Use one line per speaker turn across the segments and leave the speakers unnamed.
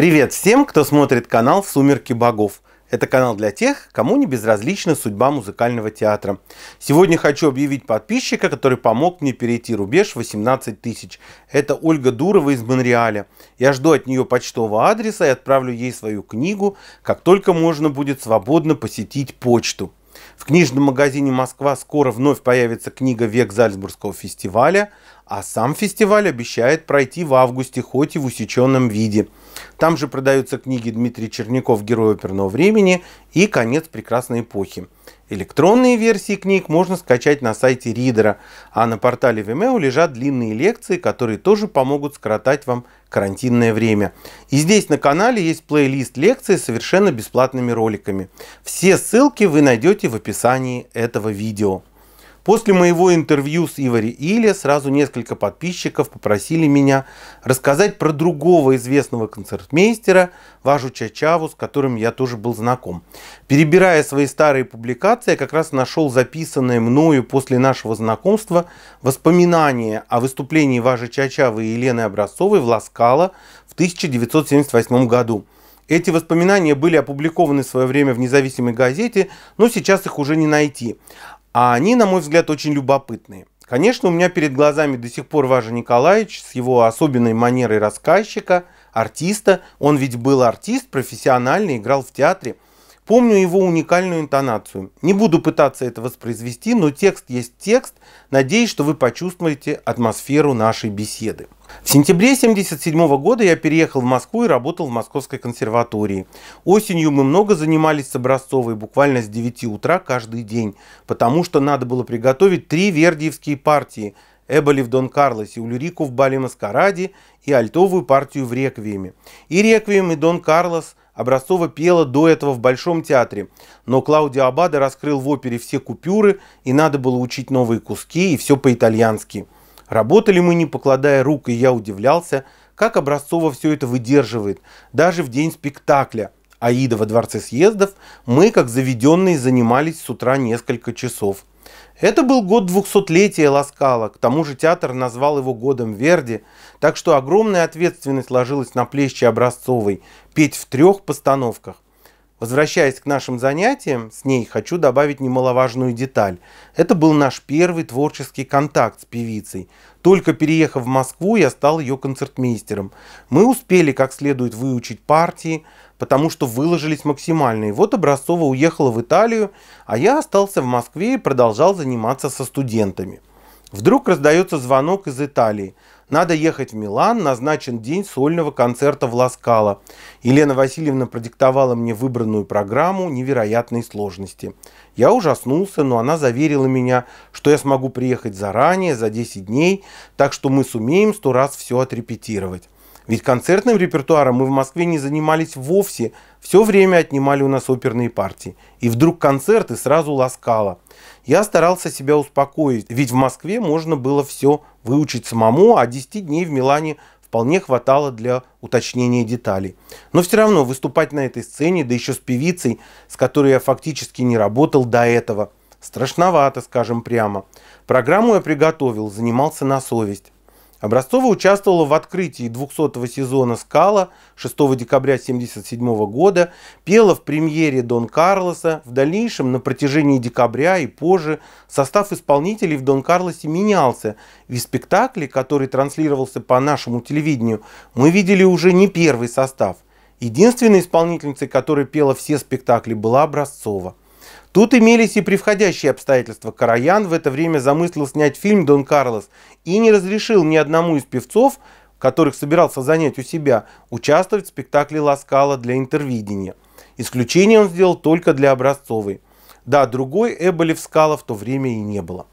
Привет всем, кто смотрит канал «Сумерки богов». Это канал для тех, кому не безразлична судьба музыкального театра. Сегодня хочу объявить подписчика, который помог мне перейти рубеж 18 тысяч. Это Ольга Дурова из Монреаля. Я жду от нее почтового адреса и отправлю ей свою книгу, как только можно будет свободно посетить почту. В книжном магазине «Москва» скоро вновь появится книга «Век Зальцбургского фестиваля», а сам фестиваль обещает пройти в августе, хоть и в усеченном виде – там же продаются книги Дмитрий Черняков «Герой оперного времени» и «Конец прекрасной эпохи». Электронные версии книг можно скачать на сайте Ридера, а на портале Vimeo лежат длинные лекции, которые тоже помогут скоротать вам карантинное время. И здесь на канале есть плейлист лекций с совершенно бесплатными роликами. Все ссылки вы найдете в описании этого видео. После моего интервью с Ивари Иле сразу несколько подписчиков попросили меня рассказать про другого известного концертмейстера, Важу Чачаву, с которым я тоже был знаком. Перебирая свои старые публикации, я как раз нашел записанное мною после нашего знакомства воспоминания о выступлении Важи Чачавы и Елены Образцовой в Ласкало в 1978 году. Эти воспоминания были опубликованы в свое время в независимой газете, но сейчас их уже не найти. А они, на мой взгляд, очень любопытные. Конечно, у меня перед глазами до сих пор Важа Николаевич с его особенной манерой рассказчика, артиста. Он ведь был артист, профессиональный, играл в театре – Помню его уникальную интонацию. Не буду пытаться это воспроизвести, но текст есть текст. Надеюсь, что вы почувствуете атмосферу нашей беседы. В сентябре 1977 года я переехал в Москву и работал в Московской консерватории. Осенью мы много занимались с Образцовой, буквально с 9 утра каждый день, потому что надо было приготовить три вердиевские партии – Эболи в Дон Карлосе, Улюрику в Бале Маскараде и альтовую партию в Реквиеме. И Реквием, и Дон Карлос Образцова пела до этого в Большом театре, но Клаудио Абада раскрыл в опере все купюры, и надо было учить новые куски, и все по-итальянски. Работали мы, не покладая рук, и я удивлялся, как Образцова все это выдерживает, даже в день спектакля. Аида во Дворце съездов мы, как заведенные, занимались с утра несколько часов. Это был год 200-летия Ласкала, к тому же театр назвал его годом Верди, так что огромная ответственность ложилась на плечи Образцовой петь в трех постановках. Возвращаясь к нашим занятиям, с ней хочу добавить немаловажную деталь. Это был наш первый творческий контакт с певицей. Только переехав в Москву, я стал ее концертмейстером. Мы успели как следует выучить партии, потому что выложились максимально. И вот Образцова уехала в Италию, а я остался в Москве и продолжал заниматься со студентами. Вдруг раздается звонок из Италии. Надо ехать в Милан, назначен день сольного концерта в Ласкала. Елена Васильевна продиктовала мне выбранную программу невероятной сложности. Я ужаснулся, но она заверила меня, что я смогу приехать заранее, за 10 дней, так что мы сумеем сто раз все отрепетировать. Ведь концертным репертуаром мы в Москве не занимались вовсе, все время отнимали у нас оперные партии. И вдруг концерты сразу ласкало. Я старался себя успокоить, ведь в Москве можно было все выучить самому, а 10 дней в Милане вполне хватало для уточнения деталей. Но все равно выступать на этой сцене, да еще с певицей, с которой я фактически не работал до этого, страшновато, скажем прямо. Программу я приготовил, занимался на совесть. Образцова участвовала в открытии 200-го сезона «Скала» 6 декабря 1977 года, пела в премьере «Дон Карлоса». В дальнейшем, на протяжении декабря и позже, состав исполнителей в «Дон Карлосе» менялся, в спектакле, который транслировался по нашему телевидению, мы видели уже не первый состав. Единственной исполнительницей, которая пела все спектакли, была Образцова. Тут имелись и превходящие обстоятельства. Караян в это время замыслил снять фильм «Дон Карлос» и не разрешил ни одному из певцов, которых собирался занять у себя, участвовать в спектакле «Ласкала» для интервидения. Исключение он сделал только для образцовой. Да, другой Эболи в Скала в то время и не было.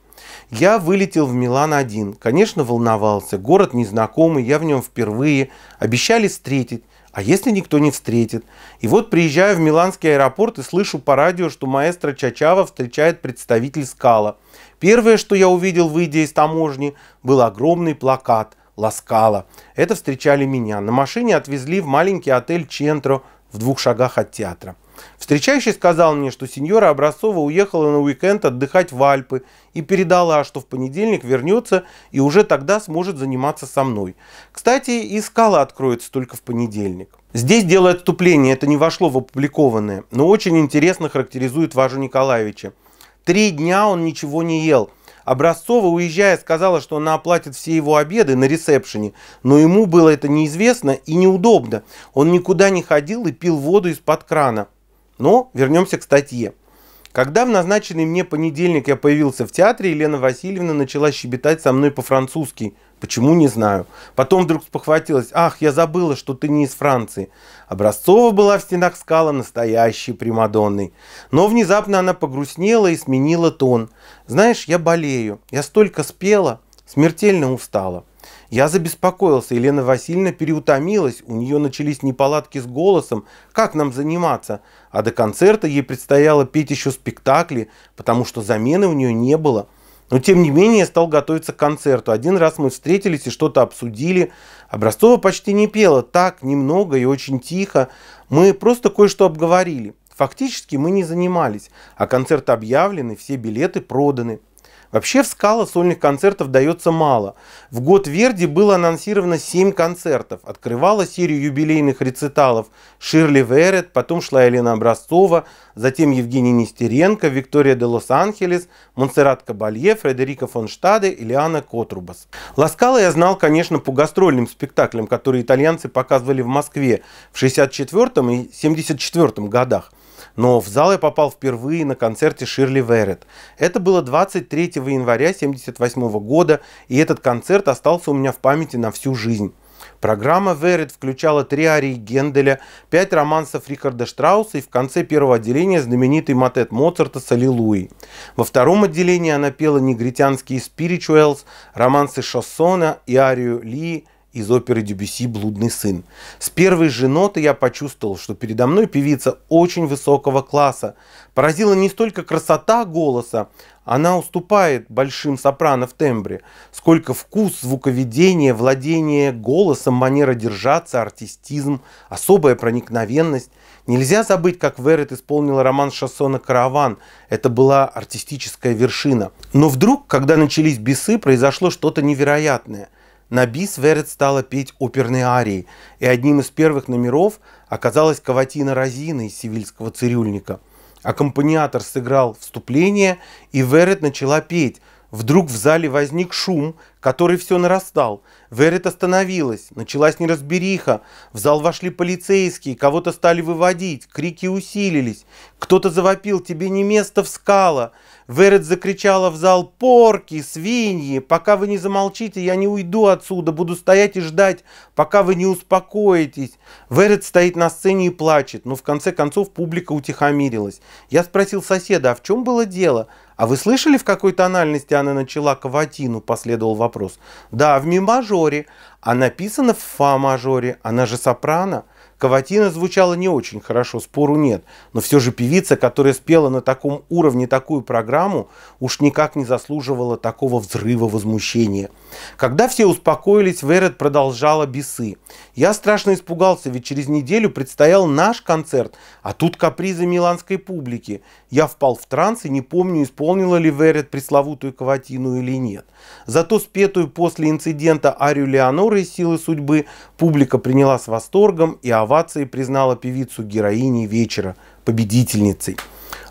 Я вылетел в Милан один. Конечно, волновался. Город незнакомый, я в нем впервые. Обещали встретить. А если никто не встретит? И вот приезжаю в Миланский аэропорт и слышу по радио, что маэстро Чачава встречает представитель Скала. Первое, что я увидел, выйдя из таможни, был огромный плакат «Ласкала». Это встречали меня. На машине отвезли в маленький отель «Чентро» в двух шагах от театра. Встречающий сказал мне, что сеньора Образцова уехала на уикенд отдыхать в Альпы и передала, что в понедельник вернется и уже тогда сможет заниматься со мной. Кстати, и скала откроется только в понедельник. Здесь дело отступления, это не вошло в опубликованное, но очень интересно характеризует Важу Николаевича. Три дня он ничего не ел. Образцова, уезжая, сказала, что она оплатит все его обеды на ресепшене, но ему было это неизвестно и неудобно. Он никуда не ходил и пил воду из-под крана. Но вернемся к статье. Когда в назначенный мне понедельник я появился в театре, Елена Васильевна начала щебетать со мной по-французски. Почему, не знаю. Потом вдруг спохватилась. «Ах, я забыла, что ты не из Франции». Образцова была в стенах скала настоящей Примадонной. Но внезапно она погрустнела и сменила тон. «Знаешь, я болею. Я столько спела, смертельно устала». Я забеспокоился, Елена Васильевна переутомилась, у нее начались неполадки с голосом, как нам заниматься, а до концерта ей предстояло петь еще спектакли, потому что замены у нее не было. Но тем не менее я стал готовиться к концерту. Один раз мы встретились и что-то обсудили. Образцова почти не пела, так, немного и очень тихо. Мы просто кое-что обговорили. Фактически мы не занимались, а концерт объявлен и все билеты проданы. Вообще в Скала сольных концертов дается мало. В год Верди было анонсировано 7 концертов. Открывала серию юбилейных рециталов Ширли Верет, потом шла Елена Образцова, затем Евгений Нестеренко, Виктория де Лос-Анджелес, Монсеррат Кабалье, Фредерика фон Штаде и Лиана Котрубас. Ласкала я знал, конечно, по гастрольным спектаклям, которые итальянцы показывали в Москве в 64 и 74 годах. Но в зал я попал впервые на концерте Ширли Верет. Это было 23 января 1978 года, и этот концерт остался у меня в памяти на всю жизнь. Программа Верет включала три арии Генделя, пять романсов Рихарда Штрауса и в конце первого отделения знаменитый матет Моцарта с Аллилуйей. Во втором отделении она пела негритянские спиричуэлс, романсы Шоссона и арию Ли из оперы Дюбюси «Блудный сын». С первой же ноты я почувствовал, что передо мной певица очень высокого класса. Поразила не столько красота голоса, она уступает большим сопрано в тембре, сколько вкус, звуковедение, владение голосом, манера держаться, артистизм, особая проникновенность. Нельзя забыть, как Верет исполнила роман Шассона «Караван». Это была артистическая вершина. Но вдруг, когда начались бесы, произошло что-то невероятное – на бис Верет стала петь оперные арии, и одним из первых номеров оказалась каватина Розина из сивильского цирюльника. Аккомпаниатор сыграл вступление, и Верет начала петь – Вдруг в зале возник шум, который все нарастал. Верит остановилась, началась неразбериха. В зал вошли полицейские, кого-то стали выводить, крики усилились. Кто-то завопил «Тебе не место в скала!» Верит закричала в зал «Порки! Свиньи! Пока вы не замолчите, я не уйду отсюда, буду стоять и ждать, пока вы не успокоитесь!» Верит стоит на сцене и плачет, но в конце концов публика утихомирилась. Я спросил соседа, а в чем было дело? «А вы слышали, в какой тональности она начала каватину?» – последовал вопрос. «Да, в ми мажоре, а написано в фа мажоре, она же сопрано». Каватина звучала не очень хорошо, спору нет, но все же певица, которая спела на таком уровне такую программу, уж никак не заслуживала такого взрыва возмущения. Когда все успокоились, Верет продолжала бесы. Я страшно испугался, ведь через неделю предстоял наш концерт, а тут капризы миланской публики. Я впал в транс и не помню, исполнила ли Верет пресловутую Каватину или нет. Зато спетую после инцидента Арию Леоноры из «Силы судьбы» публика приняла с восторгом и овации признала певицу героиней вечера, победительницей.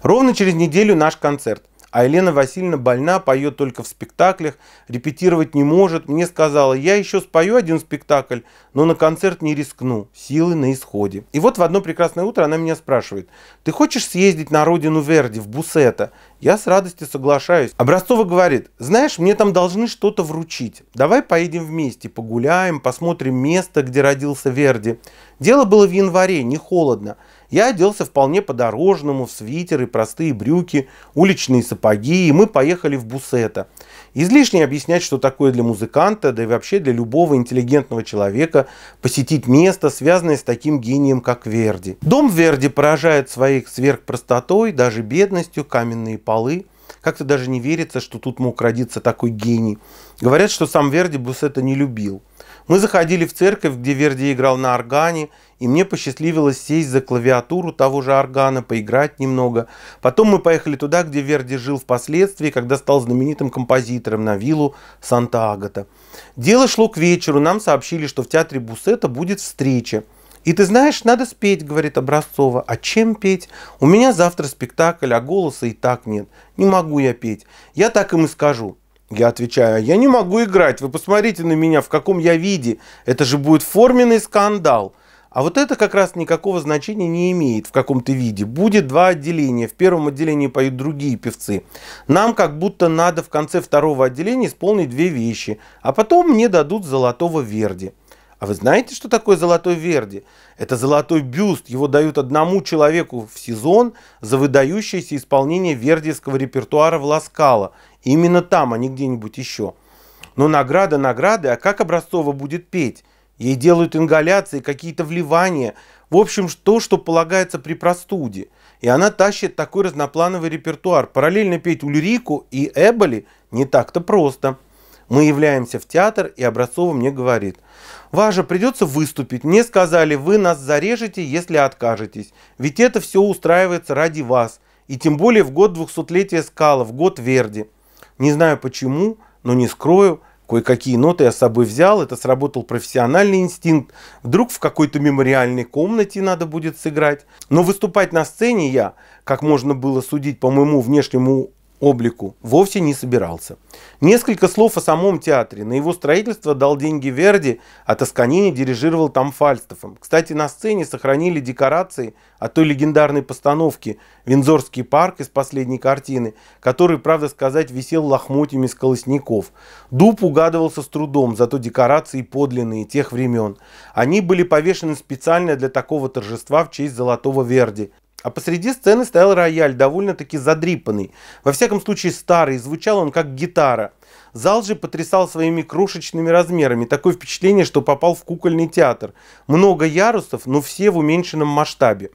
Ровно через неделю наш концерт – а Елена Васильевна больна, поет только в спектаклях, репетировать не может. Мне сказала, я еще спою один спектакль, но на концерт не рискну, силы на исходе. И вот в одно прекрасное утро она меня спрашивает, ты хочешь съездить на родину Верди, в Бусета? Я с радостью соглашаюсь. Образцова говорит, знаешь, мне там должны что-то вручить. Давай поедем вместе, погуляем, посмотрим место, где родился Верди. Дело было в январе, не холодно. Я оделся вполне по-дорожному, в свитеры, простые брюки, уличные сапоги, и мы поехали в Бусета. Излишне объяснять, что такое для музыканта, да и вообще для любого интеллигентного человека посетить место, связанное с таким гением, как Верди. Дом Верди поражает своей сверхпростотой, даже бедностью, каменные полы. Как-то даже не верится, что тут мог родиться такой гений. Говорят, что сам Верди Бусета не любил. Мы заходили в церковь, где Верди играл на органе, и мне посчастливилось сесть за клавиатуру того же органа, поиграть немного. Потом мы поехали туда, где Верди жил впоследствии, когда стал знаменитым композитором на виллу Санта-Агата. Дело шло к вечеру, нам сообщили, что в театре Бусета будет встреча. «И ты знаешь, надо спеть», — говорит Образцова. «А чем петь? У меня завтра спектакль, а голоса и так нет. Не могу я петь. Я так им и скажу. Я отвечаю, «А я не могу играть, вы посмотрите на меня, в каком я виде, это же будет форменный скандал. А вот это как раз никакого значения не имеет в каком-то виде. Будет два отделения. В первом отделении поют другие певцы. Нам как будто надо в конце второго отделения исполнить две вещи, а потом мне дадут золотого верди. А вы знаете, что такое золотой Верди? Это золотой бюст. Его дают одному человеку в сезон за выдающееся исполнение вердиевского репертуара в Ласкало. именно там, а не где-нибудь еще. Но награда награды, а как Образцова будет петь? Ей делают ингаляции, какие-то вливания. В общем, то, что полагается при простуде. И она тащит такой разноплановый репертуар. Параллельно петь Ульрику и Эболи не так-то просто. Мы являемся в театр, и Образцова мне говорит – Важа придется выступить. Мне сказали, вы нас зарежете, если откажетесь. Ведь это все устраивается ради вас. И тем более в год 200-летия Скала, в год Верди. Не знаю почему, но не скрою, кое-какие ноты я с собой взял, это сработал профессиональный инстинкт. Вдруг в какой-то мемориальной комнате надо будет сыграть. Но выступать на сцене я, как можно было судить по моему внешнему облику вовсе не собирался. Несколько слов о самом театре. На его строительство дал деньги Верди, а Тосканини дирижировал там Фальстафом. Кстати, на сцене сохранили декорации от той легендарной постановки «Вензорский парк» из последней картины, который, правда сказать, висел лохмотьями с колосников. Дуб угадывался с трудом, зато декорации подлинные тех времен. Они были повешены специально для такого торжества в честь Золотого Верди. А посреди сцены стоял рояль, довольно-таки задрипанный. Во всяком случае старый, звучал он как гитара. Зал же потрясал своими крошечными размерами. Такое впечатление, что попал в кукольный театр. Много ярусов, но все в уменьшенном масштабе.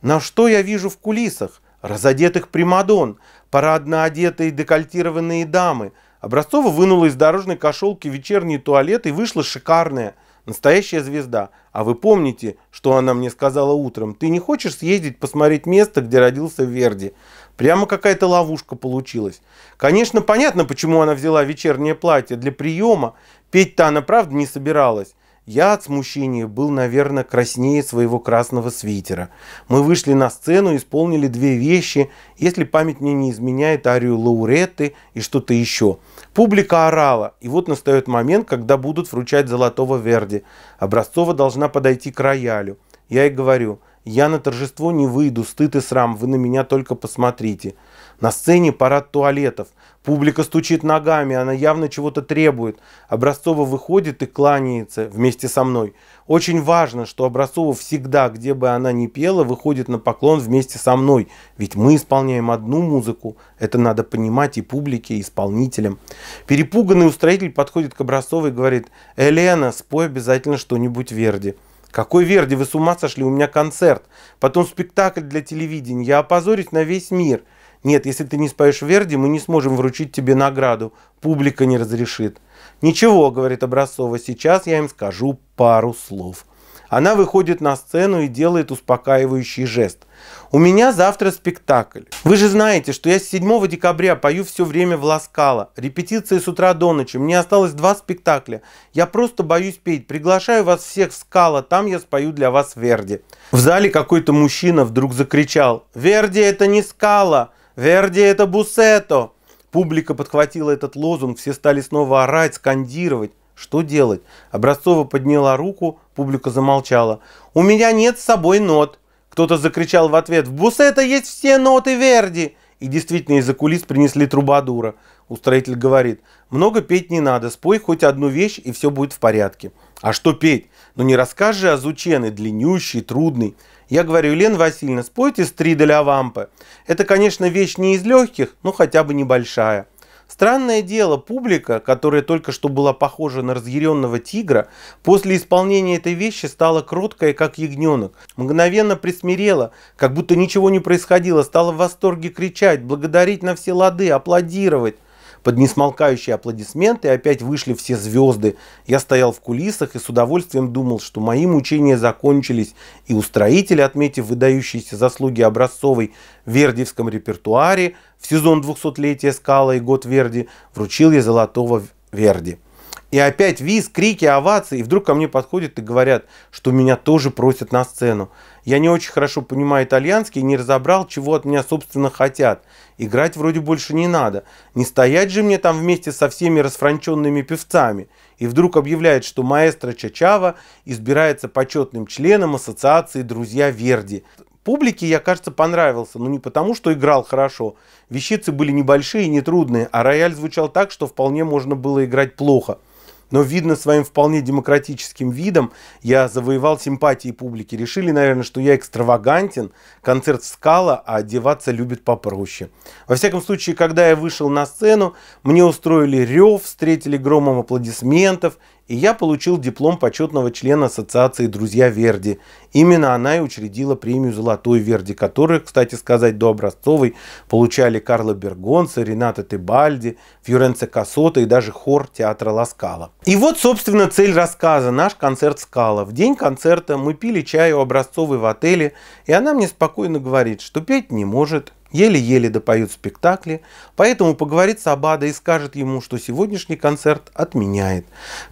На что я вижу в кулисах? Разодетых примадон, парадно одетые декольтированные дамы. Образцова вынула из дорожной кошелки вечерний туалет и вышла шикарная – Настоящая звезда. А вы помните, что она мне сказала утром? Ты не хочешь съездить посмотреть место, где родился Верди? Прямо какая-то ловушка получилась. Конечно, понятно, почему она взяла вечернее платье для приема. Петь-то она, правда, не собиралась. Я от смущения был, наверное, краснее своего красного свитера. Мы вышли на сцену, исполнили две вещи, если память мне не изменяет, арию Лауретты и что-то еще. Публика орала, и вот настает момент, когда будут вручать золотого Верди. Образцова должна подойти к роялю. Я и говорю, я на торжество не выйду, стыд и срам, вы на меня только посмотрите. На сцене парад туалетов. Публика стучит ногами, она явно чего-то требует. Образцова выходит и кланяется вместе со мной. Очень важно, что Образцова всегда, где бы она ни пела, выходит на поклон вместе со мной. Ведь мы исполняем одну музыку. Это надо понимать и публике, и исполнителям. Перепуганный устроитель подходит к Образцовой и говорит, «Элена, спой обязательно что-нибудь Верди». Какой Верди, вы с ума сошли, у меня концерт. Потом спектакль для телевидения, я опозорюсь на весь мир – нет, если ты не споешь Верди, мы не сможем вручить тебе награду. Публика не разрешит. Ничего, говорит Образцова, сейчас я им скажу пару слов. Она выходит на сцену и делает успокаивающий жест. «У меня завтра спектакль. Вы же знаете, что я с 7 декабря пою все время в Ласкало. Репетиции с утра до ночи. Мне осталось два спектакля. Я просто боюсь петь. Приглашаю вас всех в Скала. Там я спою для вас Верди». В зале какой-то мужчина вдруг закричал «Верди это не Скала!» «Верди это Бусетто. Публика подхватила этот лозунг, все стали снова орать, скандировать. Что делать? Образцова подняла руку, публика замолчала. «У меня нет с собой нот!» Кто-то закричал в ответ «В Бусетто есть все ноты Верди!» И действительно из-за кулис принесли трубадура. Устроитель говорит, много петь не надо, спой хоть одну вещь и все будет в порядке. А что петь? Ну не расскажи о Зучены, длиннющий, трудный. Я говорю, Елена Васильевна, спойте стрида для вампы. Это, конечно, вещь не из легких, но хотя бы небольшая. Странное дело, публика, которая только что была похожа на разъяренного тигра, после исполнения этой вещи стала кроткая, как ягненок. Мгновенно присмирела, как будто ничего не происходило, стала в восторге кричать, благодарить на все лады, аплодировать под несмолкающие аплодисменты опять вышли все звезды. Я стоял в кулисах и с удовольствием думал, что мои мучения закончились, и устроители, отметив выдающиеся заслуги образцовой вердиевском репертуаре в сезон 200-летия Скала и год Верди, вручил я золотого Верди. И опять виз, крики, овации. И вдруг ко мне подходят и говорят, что меня тоже просят на сцену. Я не очень хорошо понимаю итальянский не разобрал, чего от меня, собственно, хотят. Играть вроде больше не надо. Не стоять же мне там вместе со всеми расфранченными певцами. И вдруг объявляет, что маэстро Чачава избирается почетным членом ассоциации «Друзья Верди». Публике я, кажется, понравился, но не потому, что играл хорошо. Вещицы были небольшие и нетрудные, а рояль звучал так, что вполне можно было играть плохо но, видно, своим вполне демократическим видом я завоевал симпатии публики. Решили, наверное, что я экстравагантен, концерт скала, а одеваться любит попроще. Во всяком случае, когда я вышел на сцену, мне устроили рев, встретили громом аплодисментов и я получил диплом почетного члена Ассоциации «Друзья Верди». Именно она и учредила премию «Золотой Верди», которую, кстати сказать, до образцовой получали Карло Бергонца, Рената Тебальди, Фьоренце Кассота и даже хор театра Ласкала. И вот, собственно, цель рассказа – наш концерт «Скала». В день концерта мы пили чай у образцовой в отеле, и она мне спокойно говорит, что петь не может, Еле-еле допоют спектакли, поэтому поговорит с Абадо и скажет ему, что сегодняшний концерт отменяет.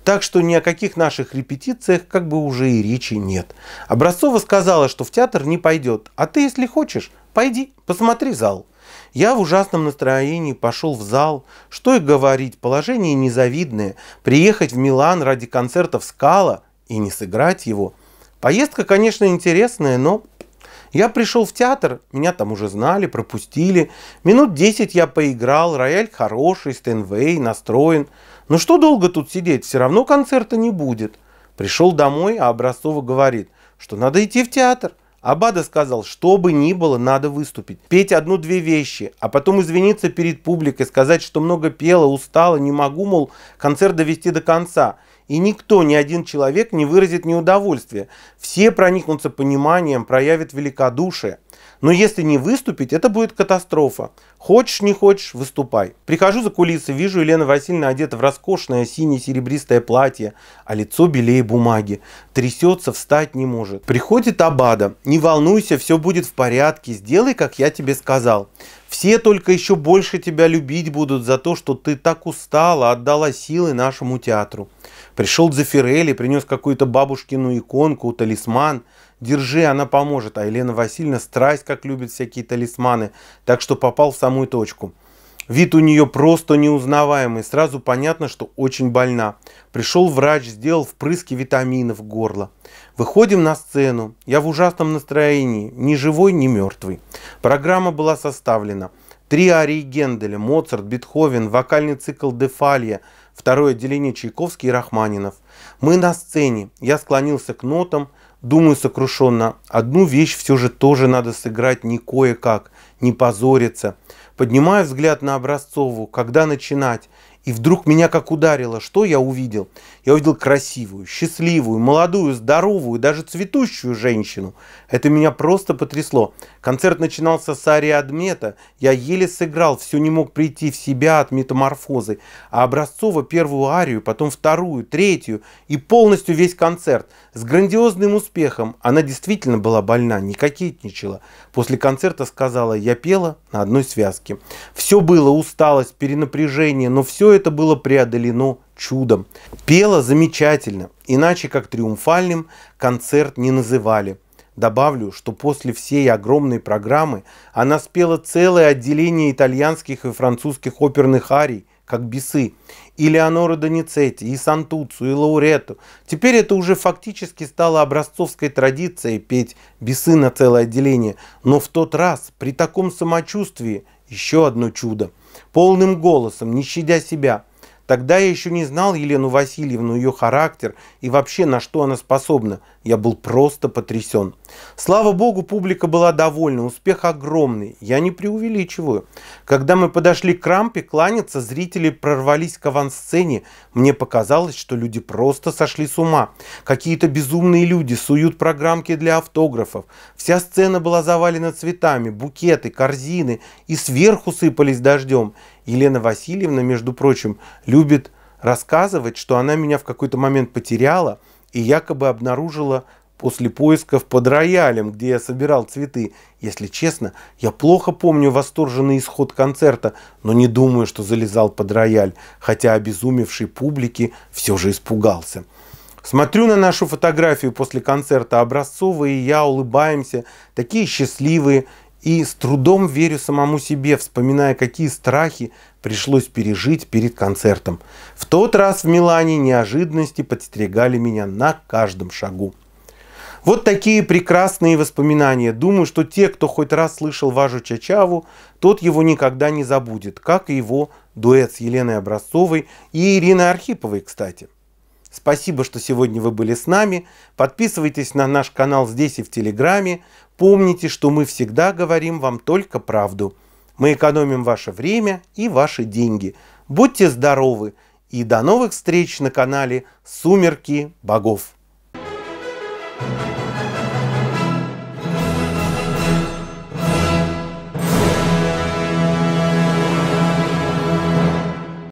Так что ни о каких наших репетициях как бы уже и речи нет. Образцова сказала, что в театр не пойдет, а ты, если хочешь, пойди, посмотри зал. Я в ужасном настроении пошел в зал. Что и говорить, положение незавидное. Приехать в Милан ради концертов «Скала» и не сыграть его. Поездка, конечно, интересная, но я пришел в театр, меня там уже знали, пропустили. Минут 10 я поиграл, рояль хороший, Стенвей настроен. Но ну что долго тут сидеть, все равно концерта не будет. Пришел домой, а Образцова говорит, что надо идти в театр. Абада сказал, что бы ни было, надо выступить. Петь одну-две вещи, а потом извиниться перед публикой, сказать, что много пела, устала, не могу, мол, концерт довести до конца и никто, ни один человек не выразит неудовольствия. Все проникнутся пониманием, проявят великодушие. Но если не выступить, это будет катастрофа. Хочешь, не хочешь, выступай. Прихожу за кулисы, вижу, Елена Васильевна одета в роскошное сине-серебристое платье, а лицо белее бумаги. Трясется, встать не может. Приходит Абада. Не волнуйся, все будет в порядке. Сделай, как я тебе сказал. Все только еще больше тебя любить будут за то, что ты так устала, отдала силы нашему театру. Пришел Дзефирелли, принес какую-то бабушкину иконку, талисман. Держи, она поможет. А Елена Васильевна страсть, как любит всякие талисманы. Так что попал в самую точку. Вид у нее просто неузнаваемый. Сразу понятно, что очень больна. Пришел врач, сделал впрыски витаминов в горло. Выходим на сцену. Я в ужасном настроении. Ни живой, ни мертвый. Программа была составлена. Три арии Генделя, Моцарт, Бетховен, вокальный цикл Дефалья второе отделение Чайковский и Рахманинов. Мы на сцене, я склонился к нотам, думаю сокрушенно, одну вещь все же тоже надо сыграть не кое-как, не позориться. Поднимаю взгляд на Образцову, когда начинать, и вдруг меня как ударило. Что я увидел? Я увидел красивую, счастливую, молодую, здоровую, даже цветущую женщину. Это меня просто потрясло. Концерт начинался с арии Адмета. Я еле сыграл, все не мог прийти в себя от метаморфозы. А Образцова первую арию, потом вторую, третью и полностью весь концерт. С грандиозным успехом. Она действительно была больна, не кокетничала. После концерта сказала, я пела на одной связке. Все было, усталость, перенапряжение, но все это было преодолено чудом. Пела замечательно, иначе как триумфальным концерт не называли. Добавлю, что после всей огромной программы она спела целое отделение итальянских и французских оперных арий, как бесы, и Леонора Доницетти, и Сантуцу, и Лаурету. Теперь это уже фактически стало образцовской традицией петь бесы на целое отделение. Но в тот раз, при таком самочувствии, еще одно чудо – полным голосом, не щадя себя – Тогда я еще не знал Елену Васильевну, ее характер и вообще на что она способна. Я был просто потрясен. Слава богу, публика была довольна, успех огромный, я не преувеличиваю. Когда мы подошли к рампе кланяться, зрители прорвались к авансцене. Мне показалось, что люди просто сошли с ума. Какие-то безумные люди суют программки для автографов. Вся сцена была завалена цветами, букеты, корзины и сверху сыпались дождем. Елена Васильевна, между прочим, любит рассказывать, что она меня в какой-то момент потеряла и якобы обнаружила после поисков под роялем, где я собирал цветы. Если честно, я плохо помню восторженный исход концерта, но не думаю, что залезал под рояль, хотя обезумевший публики все же испугался. Смотрю на нашу фотографию после концерта образцовые, и я улыбаемся, такие счастливые, и с трудом верю самому себе, вспоминая, какие страхи пришлось пережить перед концертом. В тот раз в Милане неожиданности подстерегали меня на каждом шагу. Вот такие прекрасные воспоминания. Думаю, что те, кто хоть раз слышал Важу Чачаву, тот его никогда не забудет, как и его дуэт с Еленой Образцовой и Ириной Архиповой, кстати. Спасибо, что сегодня вы были с нами. Подписывайтесь на наш канал здесь и в Телеграме. Помните, что мы всегда говорим вам только правду. Мы экономим ваше время и ваши деньги. Будьте здоровы и до новых встреч на канале «Сумерки богов».